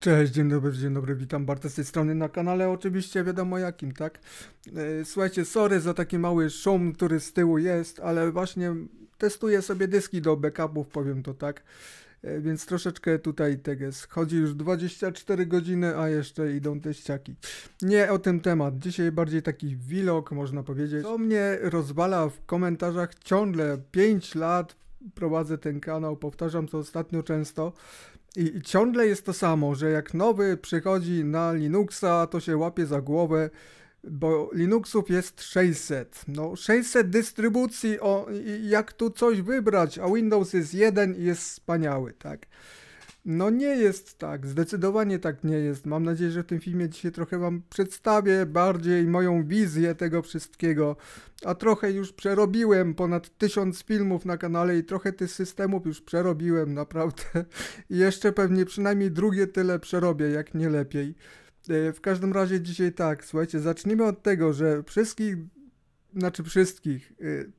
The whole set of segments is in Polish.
Cześć, dzień dobry, dzień dobry, witam bardzo z tej strony na kanale, oczywiście wiadomo jakim, tak? E, słuchajcie, sorry za taki mały szum, który z tyłu jest, ale właśnie testuję sobie dyski do backupów, powiem to tak, e, więc troszeczkę tutaj tego. jest. Chodzi już 24 godziny, a jeszcze idą te ściaki. Nie o tym temat, dzisiaj bardziej taki vlog, można powiedzieć. Co mnie rozwala w komentarzach ciągle, 5 lat prowadzę ten kanał, powtarzam to ostatnio często, i, I ciągle jest to samo, że jak nowy przychodzi na Linuxa, to się łapie za głowę, bo Linuxów jest 600. No 600 dystrybucji, o, jak tu coś wybrać, a Windows jest jeden i jest wspaniały, tak? No nie jest tak, zdecydowanie tak nie jest. Mam nadzieję, że w tym filmie dzisiaj trochę Wam przedstawię bardziej moją wizję tego wszystkiego. A trochę już przerobiłem ponad tysiąc filmów na kanale i trochę tych systemów już przerobiłem naprawdę. I jeszcze pewnie przynajmniej drugie tyle przerobię, jak nie lepiej. E, w każdym razie dzisiaj tak, słuchajcie, zacznijmy od tego, że wszystkich, znaczy wszystkich... Y,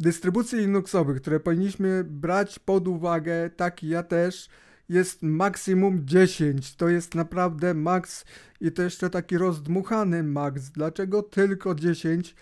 dystrybucji Linuxowych, które powinniśmy brać pod uwagę, tak ja też, jest maksimum 10. To jest naprawdę maks i to jeszcze taki rozdmuchany maks. Dlaczego tylko 10,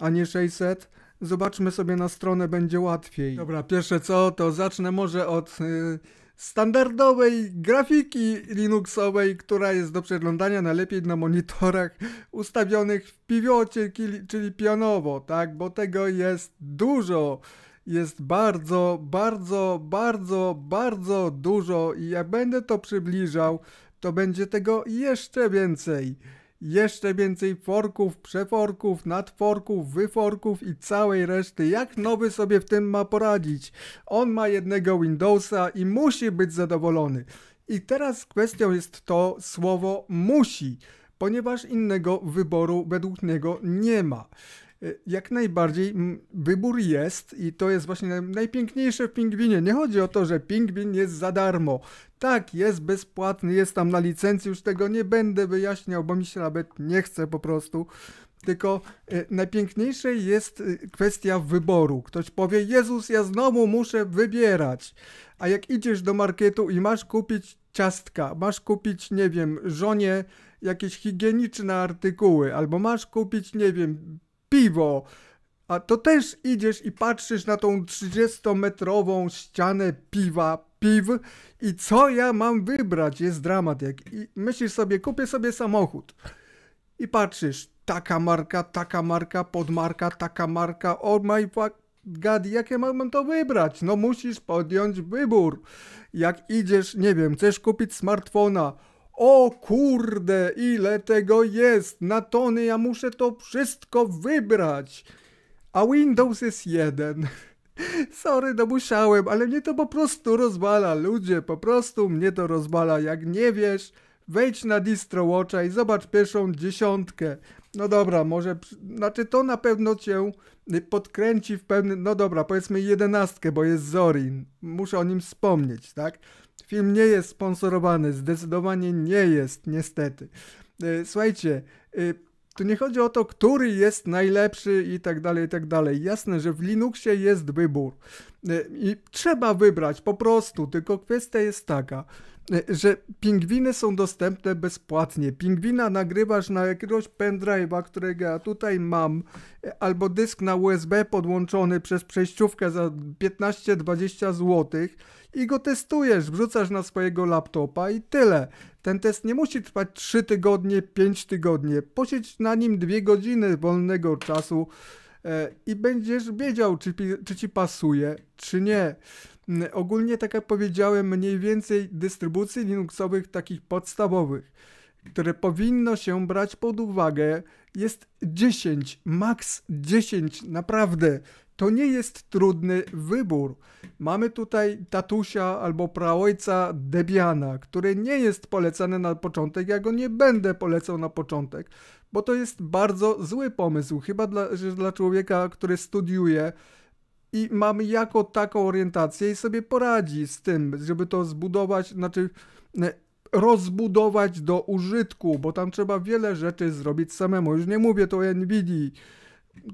a nie 600? Zobaczmy sobie na stronę, będzie łatwiej. Dobra, pierwsze co, to zacznę może od... Yy standardowej grafiki Linuxowej, która jest do przeglądania najlepiej na monitorach ustawionych w piwocie, czyli pionowo, tak, bo tego jest dużo jest bardzo, bardzo, bardzo, bardzo dużo i jak będę to przybliżał, to będzie tego jeszcze więcej. Jeszcze więcej forków, przeforków, nadforków, wyforków i całej reszty. Jak nowy sobie w tym ma poradzić? On ma jednego Windowsa i musi być zadowolony. I teraz kwestią jest to słowo musi, ponieważ innego wyboru według niego nie ma. Y, jak najbardziej mm, wybór jest i to jest właśnie najpiękniejsze w Pingwinie. Nie chodzi o to, że Pingwin jest za darmo. Tak, jest bezpłatny, jest tam na licencji, już tego nie będę wyjaśniał, bo mi się nawet nie chce po prostu. Tylko y, najpiękniejsze jest y, kwestia wyboru. Ktoś powie, Jezus, ja znowu muszę wybierać. A jak idziesz do marketu i masz kupić ciastka, masz kupić, nie wiem, żonie jakieś higieniczne artykuły, albo masz kupić, nie wiem, piwo. A to też idziesz i patrzysz na tą 30-metrową ścianę piwa, piw i co ja mam wybrać? Jest dramat. Jak I myślisz sobie, kupię sobie samochód i patrzysz, taka marka, taka marka, podmarka, taka marka, oh my fuck, Gad, jakie mam to wybrać? No musisz podjąć wybór. Jak idziesz, nie wiem, chcesz kupić smartfona, o kurde, ile tego jest! Na tony ja muszę to wszystko wybrać! A Windows jest jeden. Sorry, no ale mnie to po prostu rozbala, ludzie, po prostu mnie to rozbala. Jak nie wiesz, wejdź na DistroWatcha i zobacz pierwszą dziesiątkę. No dobra, może, znaczy to na pewno cię y, podkręci w pewnym, no dobra, powiedzmy jedenastkę, bo jest Zorin. Muszę o nim wspomnieć, tak? Film nie jest sponsorowany, zdecydowanie nie jest, niestety. E, słuchajcie, e, tu nie chodzi o to, który jest najlepszy i tak dalej, i tak dalej. Jasne, że w Linuxie jest wybór e, i trzeba wybrać po prostu, tylko kwestia jest taka, że pingwiny są dostępne bezpłatnie. Pingwina nagrywasz na jakiegoś pendrive'a, którego ja tutaj mam, albo dysk na USB podłączony przez przejściówkę za 15-20 złotych i go testujesz, wrzucasz na swojego laptopa i tyle. Ten test nie musi trwać 3 tygodnie, 5 tygodnie. Posiedź na nim 2 godziny wolnego czasu e, i będziesz wiedział, czy, czy ci pasuje, czy nie. Mm, ogólnie, tak jak powiedziałem, mniej więcej dystrybucji Linuxowych, takich podstawowych, które powinno się brać pod uwagę, jest 10, max 10, naprawdę to nie jest trudny wybór. Mamy tutaj tatusia albo praojca Debiana, który nie jest polecany na początek. Ja go nie będę polecał na początek, bo to jest bardzo zły pomysł, chyba dla, dla człowieka, który studiuje i mamy jako taką orientację i sobie poradzi z tym, żeby to zbudować, znaczy e, rozbudować do użytku, bo tam trzeba wiele rzeczy zrobić samemu. Już nie mówię tu o Nvidia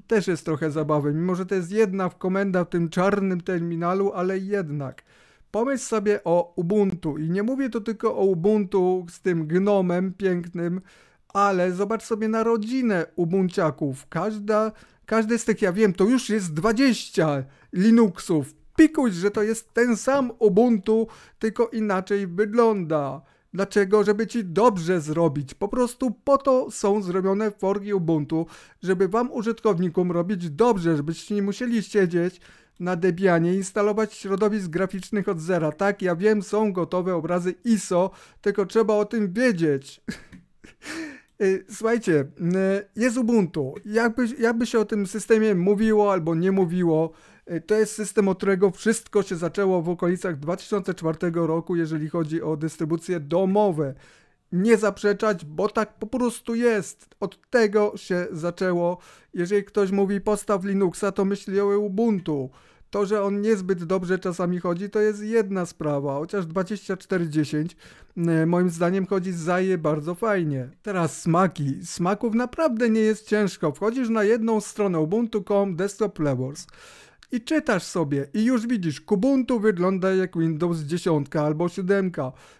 też jest trochę zabawy, mimo że to jest jedna komenda w tym czarnym terminalu, ale jednak. Pomyśl sobie o Ubuntu i nie mówię tu tylko o Ubuntu z tym gnomem pięknym, ale zobacz sobie na rodzinę Ubunciaków. Każda, każdy z tych, ja wiem, to już jest 20 Linuxów. Pikuć, że to jest ten sam Ubuntu, tylko inaczej wygląda. Dlaczego? Żeby ci dobrze zrobić. Po prostu po to są zrobione forgi Ubuntu, żeby wam użytkownikom robić dobrze, żebyście nie musieli siedzieć na Debianie, instalować środowisk graficznych od zera. Tak, ja wiem, są gotowe obrazy ISO, tylko trzeba o tym wiedzieć. Y, słuchajcie, y, jest Ubuntu. Jakby, jakby się o tym systemie mówiło albo nie mówiło, Y, to jest system, od którego wszystko się zaczęło w okolicach 2004 roku, jeżeli chodzi o dystrybucje domowe. Nie zaprzeczać, bo tak po prostu jest. Od tego się zaczęło. Jeżeli ktoś mówi postaw Linuxa, to myśli o Ubuntu. To, że on niezbyt dobrze czasami chodzi, to jest jedna sprawa, chociaż 2410 y, moim zdaniem chodzi zaje bardzo fajnie. Teraz smaki. Smaków naprawdę nie jest ciężko. Wchodzisz na jedną stronę ubuntu.com desktop levels i czytasz sobie i już widzisz, Kubuntu wygląda jak Windows 10 albo 7,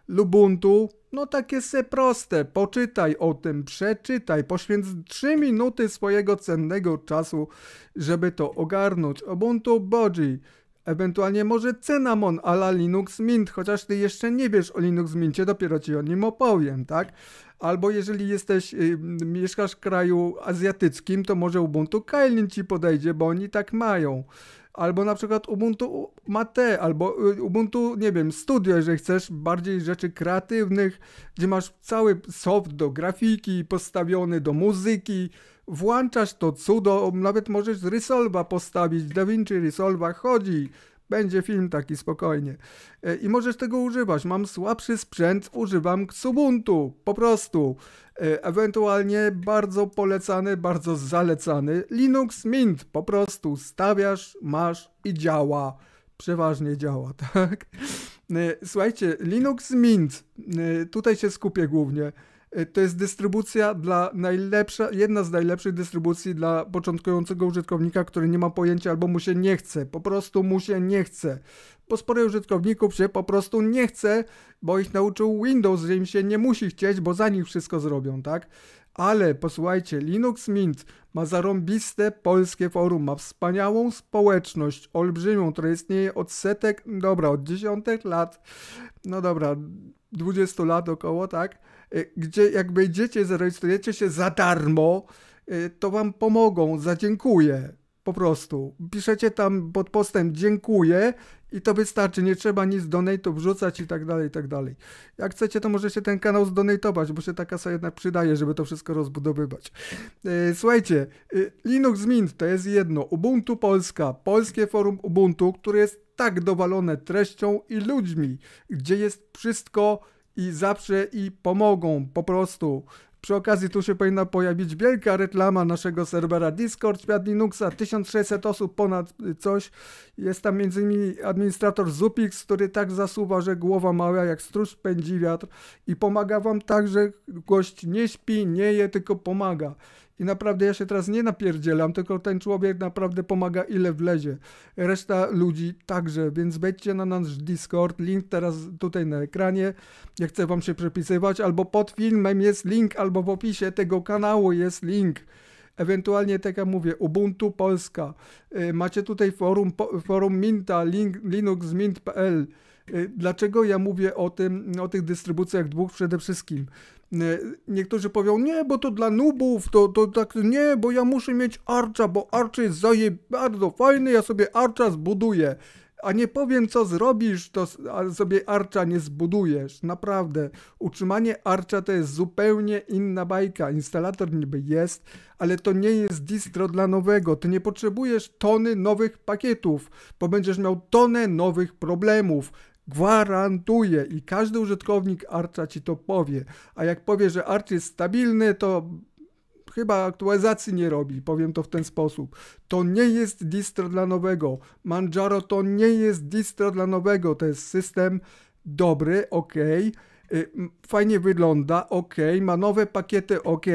Lubuntu, no takie se proste, poczytaj o tym, przeczytaj, poświęć 3 minuty swojego cennego czasu, żeby to ogarnąć, Ubuntu Bodzi, ewentualnie może Cynamon ala Linux Mint, chociaż ty jeszcze nie wiesz o Linux Mincie, dopiero ci o nim opowiem, tak? Albo jeżeli jesteś, y, mieszkasz w kraju azjatyckim, to może Ubuntu Kailin ci podejdzie, bo oni tak mają albo na przykład Ubuntu Mate, albo y, Ubuntu, nie wiem, Studio, jeżeli chcesz bardziej rzeczy kreatywnych, gdzie masz cały soft do grafiki postawiony, do muzyki, włączasz to cudo, nawet możesz Resolva postawić, DaVinci Resolva chodzi, będzie film taki spokojnie. E, I możesz tego używać. Mam słabszy sprzęt, używam Xubuntu, po prostu. E, ewentualnie bardzo polecany, bardzo zalecany Linux Mint. Po prostu stawiasz, masz i działa. Przeważnie działa, tak? E, słuchajcie, Linux Mint, tutaj się skupię głównie. Y, to jest dystrybucja dla najlepsza, jedna z najlepszych dystrybucji dla początkującego użytkownika, który nie ma pojęcia albo mu się nie chce. Po prostu mu się nie chce. Bo sporo użytkowników się po prostu nie chce, bo ich nauczył Windows, że im się nie musi chcieć, bo za nich wszystko zrobią, tak? Ale posłuchajcie, Linux Mint ma zarąbiste polskie forum, ma wspaniałą społeczność, olbrzymią, która istnieje od setek, dobra, od dziesiątek lat, no dobra, 20 lat około, tak? E, gdzie jak będziecie, zarejestrujecie się za darmo, e, to wam pomogą, zadziękuję. Po prostu. Piszecie tam pod postem dziękuję i to wystarczy, nie trzeba nic donate'ów wrzucać i tak dalej, i tak dalej. Jak chcecie, to możecie ten kanał zdonatować, bo się ta kasa jednak przydaje, żeby to wszystko rozbudowywać. E, słuchajcie, Linux Mint to jest jedno, Ubuntu Polska, Polskie Forum Ubuntu, które jest tak dowalone treścią i ludźmi, gdzie jest wszystko i zawsze i pomogą po prostu. Przy okazji tu się powinna pojawić wielka reklama naszego serwera Discord, świat Linuxa, 1600 osób ponad coś. Jest tam między innymi administrator Zupix, który tak zasuwa, że głowa mała jak stróż pędzi wiatr i pomaga wam tak, że gość nie śpi, nie je, tylko pomaga i naprawdę ja się teraz nie napierdzielam, tylko ten człowiek naprawdę pomaga ile wlezie. Reszta ludzi także, więc wejdźcie na nasz Discord, link teraz tutaj na ekranie, jak chcę wam się przepisywać, albo pod filmem jest link, albo w opisie tego kanału jest link ewentualnie tak jak mówię, Ubuntu Polska. Y, macie tutaj forum, forum Minta, link, linuxmint.pl. Y, dlaczego ja mówię o tym, o tych dystrybucjach dwóch przede wszystkim? E, niektórzy powią, nie, bo to dla nubów, to, to tak, nie, bo ja muszę mieć Archa, bo Arch jest zaje bardzo fajny, ja sobie Archa zbuduję. A nie powiem, co zrobisz, to sobie Archa nie zbudujesz. Naprawdę. Utrzymanie Archa to jest zupełnie inna bajka. Instalator niby jest, ale to nie jest distro dla nowego. Ty nie potrzebujesz tony nowych pakietów, bo będziesz miał tonę nowych problemów Gwarantuję i każdy użytkownik Archa ci to powie. A jak powie, że Arch jest stabilny, to chyba aktualizacji nie robi, powiem to w ten sposób. To nie jest distro dla nowego. Manjaro to nie jest distro dla nowego, to jest system dobry, ok Y, fajnie wygląda, ok, ma nowe pakiety, ok,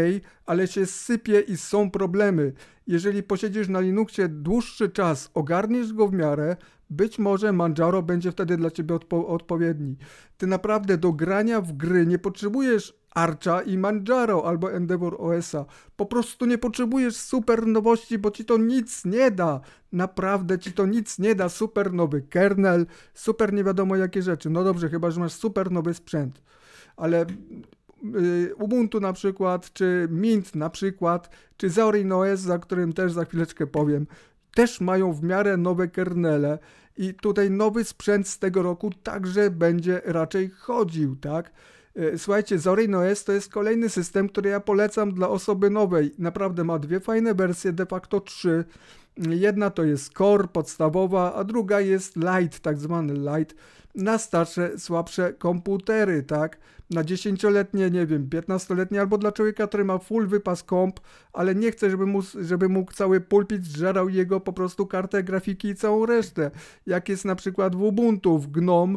ale się sypie i są problemy. Jeżeli posiedzisz na Linuxie dłuższy czas, ogarniesz go w miarę, być może Manjaro będzie wtedy dla ciebie odpo odpowiedni. Ty naprawdę do grania w gry nie potrzebujesz Archa i Manjaro albo Endeavor OS-a. Po prostu nie potrzebujesz super nowości, bo ci to nic nie da. Naprawdę ci to nic nie da. Super nowy kernel, super nie wiadomo jakie rzeczy. No dobrze, chyba że masz super nowy sprzęt. Ale y, Ubuntu na przykład, czy Mint na przykład, czy Zorin OS, za którym też za chwileczkę powiem, też mają w miarę nowe kernele i tutaj nowy sprzęt z tego roku także będzie raczej chodził, tak? E, słuchajcie, Zorino S to jest kolejny system, który ja polecam dla osoby nowej. Naprawdę ma dwie fajne wersje, de facto trzy. Jedna to jest Core, podstawowa, a druga jest Lite, tak zwany Lite, na starsze, słabsze komputery, tak? Na dziesięcioletnie, nie wiem, 15-letnie, albo dla człowieka, który ma full wypas komp, ale nie chce, żeby, mu, żeby mógł cały pulpit zżerał jego po prostu kartę grafiki i całą resztę. Jak jest na przykład w Ubuntu, w GNOME,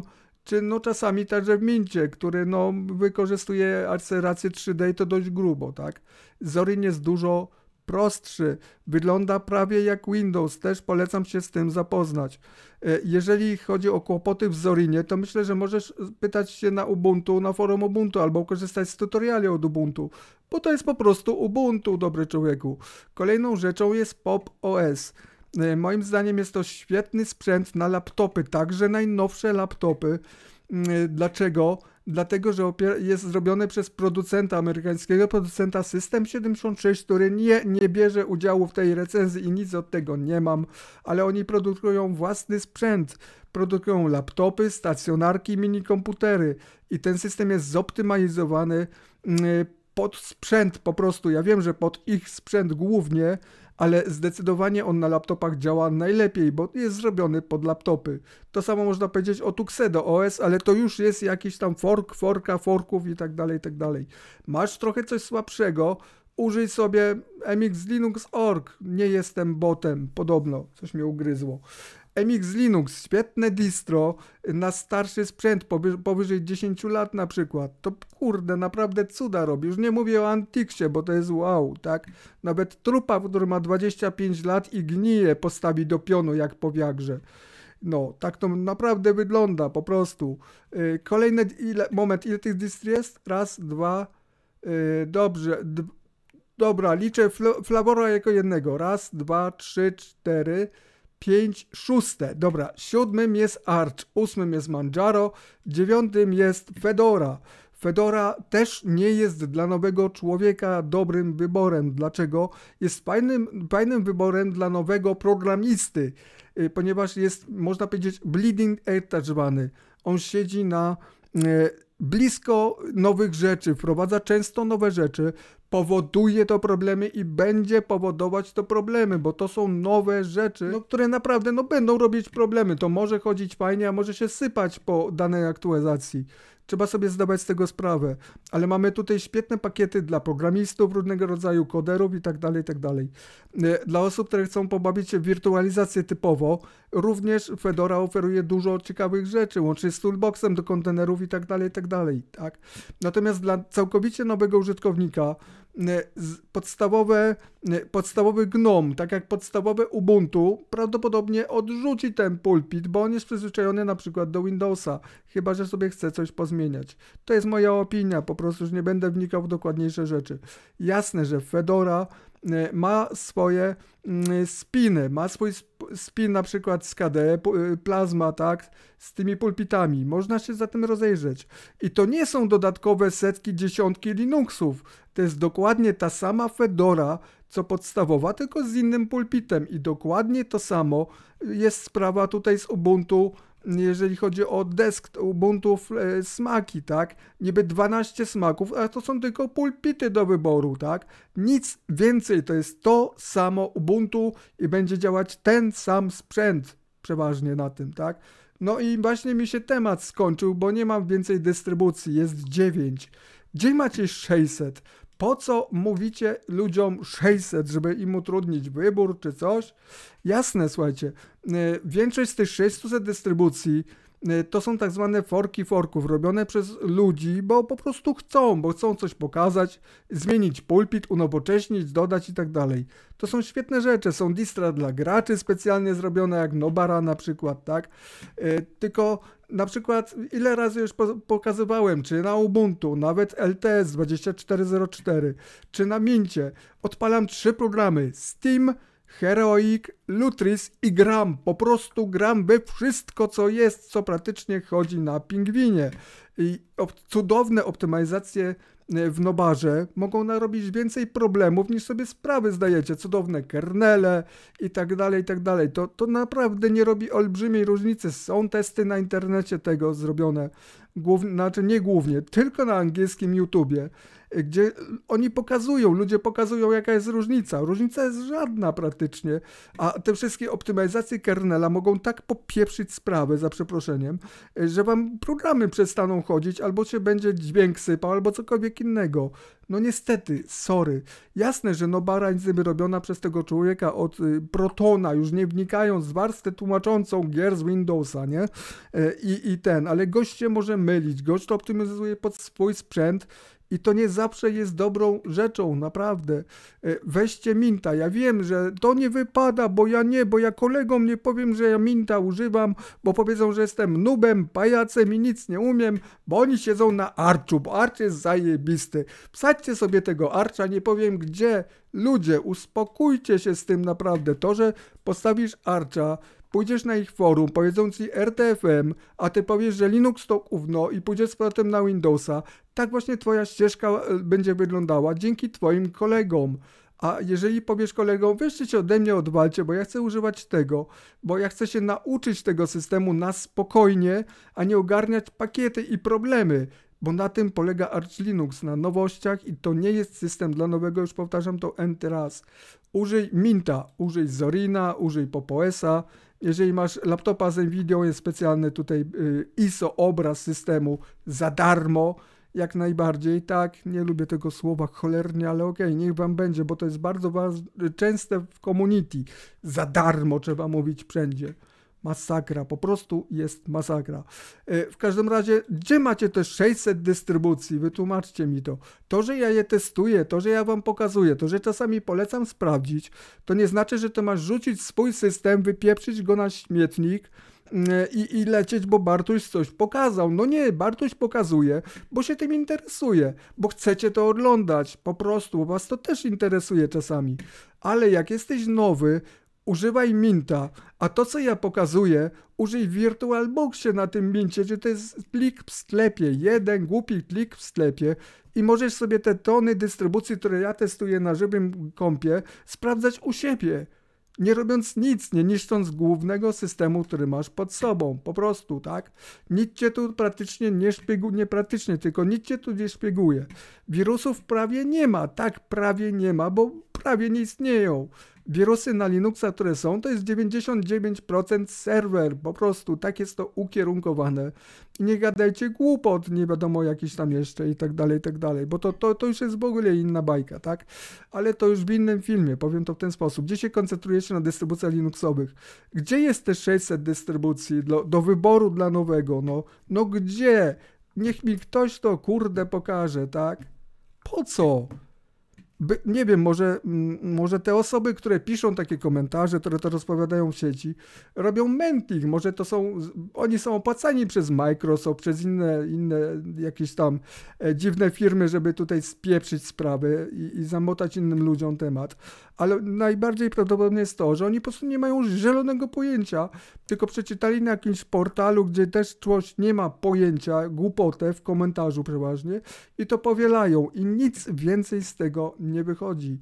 czy no czasami także w Mincie, który no wykorzystuje akcelerację 3D i to dość grubo, tak. Zorin jest dużo prostszy, wygląda prawie jak Windows, też polecam się z tym zapoznać. E, jeżeli chodzi o kłopoty w Zorinie, to myślę, że możesz pytać się na Ubuntu, na forum Ubuntu, albo korzystać z tutoriali od Ubuntu, bo to jest po prostu Ubuntu, dobry człowieku. Kolejną rzeczą jest Pop OS. E, moim zdaniem jest to świetny sprzęt na laptopy, także najnowsze laptopy. Mm, e, dlaczego? Dlatego, że jest zrobione przez producenta amerykańskiego, producenta System 76, który nie, nie bierze udziału w tej recenzji i nic od tego nie mam, ale oni produkują własny sprzęt. Produkują laptopy, stacjonarki, mini komputery. i ten system jest zoptymalizowany mm, e, pod sprzęt po prostu. Ja wiem, że pod ich sprzęt głównie, ale zdecydowanie on na laptopach działa najlepiej, bo jest zrobiony pod laptopy. To samo można powiedzieć o Tuxedo OS, ale to już jest jakiś tam fork, forka, forków i tak dalej, i tak dalej. Masz trochę coś słabszego, użyj sobie MX Linux Org. Nie jestem botem, podobno, coś mnie ugryzło. MX Linux, świetne distro na starszy sprzęt powyżej 10 lat na przykład. To kurde, naprawdę cuda robi. Już nie mówię o Antixie, bo to jest wow, tak? Nawet trupa, który ma 25 lat i gnije, postawi do pionu jak po wiagrze. No, tak to naprawdę wygląda po prostu. Yy, kolejny ile, moment, ile tych distr jest? Raz, dwa, yy, dobrze. dobra, liczę fl Flavora jako jednego. Raz, dwa, trzy, cztery pięć, szóste. Dobra, siódmym jest Arch, ósmym jest Manjaro, dziewiątym jest Fedora. Fedora też nie jest dla nowego człowieka dobrym wyborem. Dlaczego? Jest fajnym, fajnym wyborem dla nowego programisty, y, ponieważ jest, można powiedzieć, bleeding edge tak zwany. On siedzi na y, blisko nowych rzeczy, wprowadza często nowe rzeczy, powoduje to problemy i będzie powodować to problemy, bo to są nowe rzeczy, no, które naprawdę no, będą robić problemy. To może chodzić fajnie, a może się sypać po danej aktualizacji. Trzeba sobie zdawać z tego sprawę. Ale mamy tutaj świetne pakiety dla programistów, różnego rodzaju koderów i tak dalej, tak dalej. E, dla osób, które chcą pobawić się w wirtualizację typowo, również Fedora oferuje dużo ciekawych rzeczy, łącznie z toolboxem do kontenerów tak, tak dalej. Tak? Natomiast dla całkowicie nowego użytkownika, E, podstawowe, e, podstawowy GNOME, tak jak podstawowe Ubuntu, prawdopodobnie odrzuci ten pulpit, bo on jest przyzwyczajony na przykład do Windowsa, chyba że sobie chce coś pozmieniać. To jest moja opinia, po prostu już nie będę wnikał w dokładniejsze rzeczy. Jasne, że Fedora Y, ma swoje mm, spiny, ma swój spin na przykład z KD, y, plazma, tak, z tymi pulpitami. Można się za tym rozejrzeć. I to nie są dodatkowe setki, dziesiątki Linuxów. To jest dokładnie ta sama Fedora, co podstawowa, tylko z innym pulpitem. I dokładnie to samo jest sprawa tutaj z Ubuntu jeżeli chodzi o desk Ubuntu e, smaki, tak? Niby 12 smaków, ale to są tylko pulpity do wyboru, tak? Nic więcej, to jest to samo Ubuntu i będzie działać ten sam sprzęt przeważnie na tym, tak? No i właśnie mi się temat skończył, bo nie mam więcej dystrybucji, jest 9. Gdzie macie 600? po co mówicie ludziom 600, żeby im utrudnić wybór czy coś? Jasne, słuchajcie, y, większość z tych 600 dystrybucji y, to są tak zwane forki forków, robione przez ludzi, bo po prostu chcą, bo chcą coś pokazać, zmienić pulpit, unowocześnić, dodać i tak dalej. To są świetne rzeczy, są distra dla graczy specjalnie zrobione, jak Nobara na przykład, tak? Y, tylko na przykład ile razy już pokazywałem, czy na Ubuntu, nawet LTS 2404, czy na Mincie, odpalam trzy programy Steam, Heroic, Lutris i gram. Po prostu gram we wszystko, co jest, co praktycznie chodzi na pingwinie. I cudowne optymalizacje E, w Nobarze mogą narobić więcej problemów niż sobie sprawy zdajecie. Cudowne kernele i tak dalej, i tak dalej. To, to naprawdę nie robi olbrzymiej różnicy. Są testy na internecie tego zrobione, głównie, znaczy nie głównie, tylko na angielskim YouTubie gdzie oni pokazują, ludzie pokazują, jaka jest różnica. Różnica jest żadna praktycznie, a te wszystkie optymalizacje kernela mogą tak popieprzyć sprawę, za przeproszeniem, że wam programy przestaną chodzić, albo się będzie dźwięk sypał, albo cokolwiek innego. No niestety, sorry. Jasne, że no jest wyrobiona przez tego człowieka od y, Protona, już nie wnikając w warstwę tłumaczącą gier z Windowsa, nie? E, I, I ten, ale gość się może mylić, gość to optymalizuje pod swój sprzęt i to nie zawsze jest dobrą rzeczą, naprawdę. E, weźcie minta. Ja wiem, że to nie wypada, bo ja nie, bo ja kolegom nie powiem, że ja minta używam, bo powiedzą, że jestem nubem, pajacem i nic nie umiem, bo oni siedzą na arczu, bo arcz jest zajebisty. Psaćcie sobie tego arcza, nie powiem gdzie. Ludzie, uspokójcie się z tym naprawdę. To, że postawisz arcza, pójdziesz na ich forum, powiedzą ci RTFM, a ty powiesz, że Linux to gówno i pójdziesz z powrotem na Windowsa, tak właśnie twoja ścieżka e, będzie wyglądała dzięki twoim kolegom. A jeżeli powiesz kolegom, wyszcie się ode mnie, odwalcie, bo ja chcę używać tego, bo ja chcę się nauczyć tego systemu na spokojnie, a nie ogarniać pakiety i problemy, bo na tym polega Arch Linux, na nowościach i to nie jest system dla nowego, już powtarzam to n raz. Użyj Minta, użyj Zorina, użyj Popoesa, jeżeli masz laptopa z Nvidia, jest specjalny tutaj y, ISO obraz systemu za darmo, jak najbardziej, tak, nie lubię tego słowa cholernie, ale okej, okay, niech wam będzie, bo to jest bardzo, bardzo częste w community, za darmo trzeba mówić wszędzie masakra, po prostu jest masakra. E, w każdym razie, gdzie macie te 600 dystrybucji? Wytłumaczcie mi to. To, że ja je testuję, to, że ja wam pokazuję, to, że czasami polecam sprawdzić, to nie znaczy, że to masz rzucić swój system, wypieprzyć go na śmietnik, mm, i, i lecieć, bo Bartuś coś pokazał. No nie, Bartuś pokazuje, bo się tym interesuje, bo chcecie to oglądać, po prostu, bo was to też interesuje czasami. Ale jak jesteś nowy, używaj Minta, a to co ja pokazuję, użyj VirtualBoxie na tym Mincie, gdzie to jest plik w sklepie, jeden głupi plik w sklepie i możesz sobie te tony dystrybucji, które ja testuję na żywym kompie, sprawdzać u siebie nie robiąc nic, nie niszcząc głównego systemu, który masz pod sobą, po prostu, tak? Nic cię tu praktycznie nie szpieguje, nie praktycznie, tylko nic cię tu nie szpieguje. Wirusów prawie nie ma, tak prawie nie ma, bo prawie nie istnieją wirusy na Linuxa, które są, to jest 99% serwer. Po prostu tak jest to ukierunkowane. I nie gadajcie głupot, nie wiadomo jakiś tam jeszcze i tak dalej, i tak dalej, bo to, to, to już jest w ogóle inna bajka, tak? Ale to już w innym filmie, powiem to w ten sposób. Gdzie się koncentrujecie na dystrybucjach Linuxowych? Gdzie jest te 600 dystrybucji do, do wyboru dla nowego? No, no gdzie? Niech mi ktoś to kurde pokaże, tak? Po co? by, nie wiem, może, mm, może te osoby, które piszą takie komentarze, które to rozpowiadają w sieci, robią menting. Może to są, oni są opłacani przez Microsoft, przez inne, inne jakieś tam e, dziwne firmy, żeby tutaj spieprzyć sprawy i, i zamotać innym ludziom temat ale najbardziej prawdopodobne jest to, że oni po prostu nie mają zielonego pojęcia, tylko przeczytali na jakimś portalu, gdzie też ktoś nie ma pojęcia, głupotę w komentarzu przeważnie i to powielają i nic więcej z tego nie wychodzi.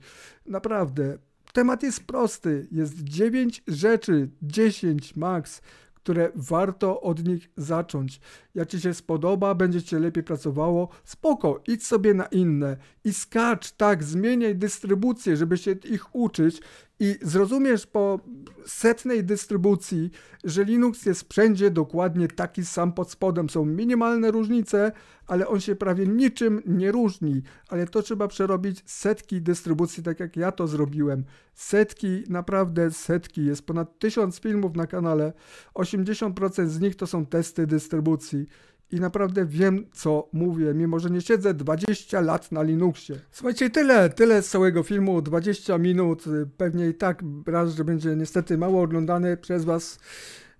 Naprawdę. Temat jest prosty. Jest 9 rzeczy, 10 max, które warto od nich zacząć. Jak Ci się spodoba, będzie Cię lepiej pracowało, spoko, idź sobie na inne i skacz, tak, zmieniaj dystrybucję, żeby się ich uczyć i zrozumiesz po setnej dystrybucji, że Linux jest wszędzie dokładnie taki sam pod spodem. Są minimalne różnice, ale on się prawie niczym nie różni. Ale to trzeba przerobić setki dystrybucji, tak jak ja to zrobiłem. Setki, naprawdę setki. Jest ponad tysiąc filmów na kanale. 80% z nich to są testy dystrybucji i naprawdę wiem, co mówię, mimo że nie siedzę 20 lat na Linuxie. Słuchajcie, tyle, tyle z całego filmu, 20 minut, pewnie i tak raz, że będzie niestety mało oglądany przez Was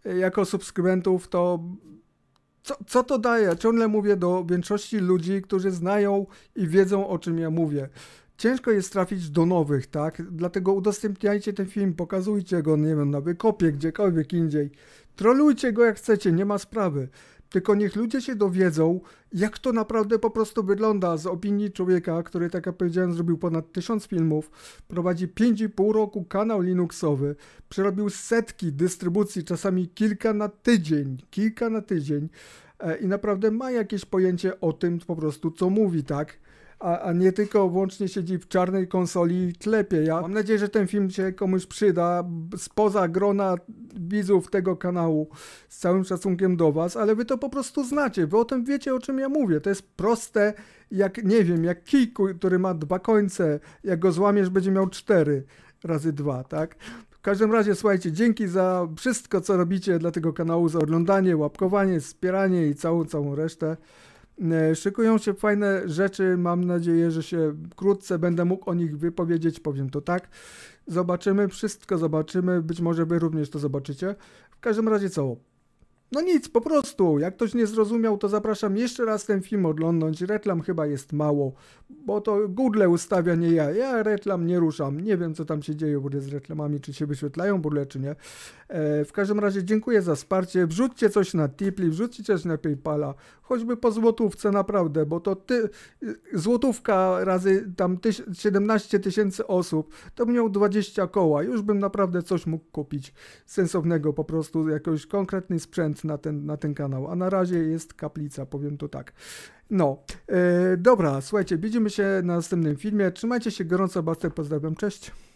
e, jako subskrybentów, to co, co to daje? Ciągle mówię do większości ludzi, którzy znają i wiedzą, o czym ja mówię. Ciężko jest trafić do nowych, tak? Dlatego udostępniajcie ten film, pokazujcie go, nie wiem, na wykopie, gdziekolwiek indziej. Trolujcie go jak chcecie, nie ma sprawy tylko niech ludzie się dowiedzą, jak to naprawdę po prostu wygląda z opinii człowieka, który, tak jak powiedziałem, zrobił ponad tysiąc filmów, prowadzi 5,5 roku kanał Linuxowy, przerobił setki dystrybucji, czasami kilka na tydzień, kilka na tydzień e, i naprawdę ma jakieś pojęcie o tym po prostu, co mówi, tak? a, a nie tylko włącznie siedzi w czarnej konsoli i klepie. Ja mam nadzieję, że ten film się komuś przyda spoza grona widzów tego kanału z całym szacunkiem do Was, ale Wy to po prostu znacie, Wy o tym wiecie, o czym ja mówię. To jest proste, jak nie wiem, jak kij, który ma dwa końce, jak go złamiesz, będzie miał cztery razy dwa, tak? W każdym razie, słuchajcie, dzięki za wszystko, co robicie dla tego kanału, za oglądanie, łapkowanie, wspieranie i całą, całą resztę. E, szykują się fajne rzeczy, mam nadzieję, że się wkrótce będę mógł o nich wypowiedzieć, powiem to tak. Zobaczymy, wszystko zobaczymy, być może wy również to zobaczycie. W każdym razie co, no nic, po prostu. Jak ktoś nie zrozumiał, to zapraszam jeszcze raz ten film oglądnąć. Reklam chyba jest mało, bo to Google ustawia, nie ja. Ja reklam nie ruszam. Nie wiem, co tam się dzieje w z reklamami, czy się wyświetlają w czy nie. E, w każdym razie dziękuję za wsparcie. Wrzućcie coś na Tipli, wrzućcie coś na Paypala. Choćby po złotówce, naprawdę, bo to ty, złotówka razy tam tyś, 17 tysięcy osób, to bym miał 20 koła. Już bym naprawdę coś mógł kupić sensownego po prostu, jakoś konkretny sprzęt na ten, na ten kanał, a na razie jest kaplica, powiem to tak. No, e, dobra, słuchajcie, widzimy się na następnym filmie. Trzymajcie się gorąco, Baster, pozdrawiam, cześć.